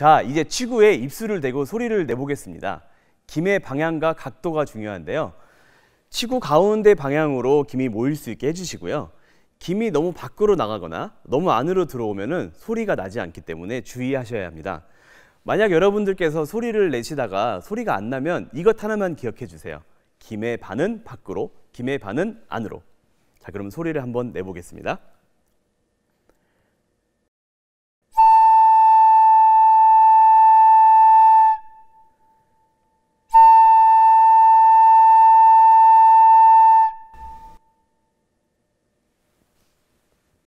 자, 이제 치구에 입술을 대고 소리를 내보겠습니다. 김의 방향과 각도가 중요한데요. 치구 가운데 방향으로 김이 모일 수 있게 해주시고요. 김이 너무 밖으로 나가거나 너무 안으로 들어오면 소리가 나지 않기 때문에 주의하셔야 합니다. 만약 여러분들께서 소리를 내시다가 소리가 안 나면 이것 하나만 기억해 주세요. 김의 반은 밖으로, 김의 반은 안으로. 자, 그럼 소리를 한번 내보겠습니다.